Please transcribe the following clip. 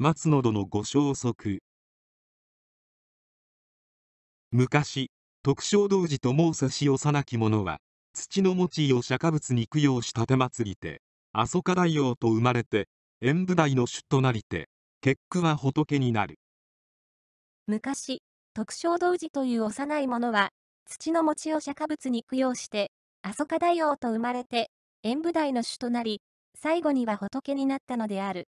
松の殿ご消息昔徳勝道寺と申せし幼き者は土の持ちを釈迦仏に供養したて祭りて阿蘇家大王と生まれて演武大の主となりて結句は仏になる昔徳勝道寺という幼い者は土の持ちを釈迦仏に供養して阿蘇家大王と生まれて演武大の主となり最後には仏になったのである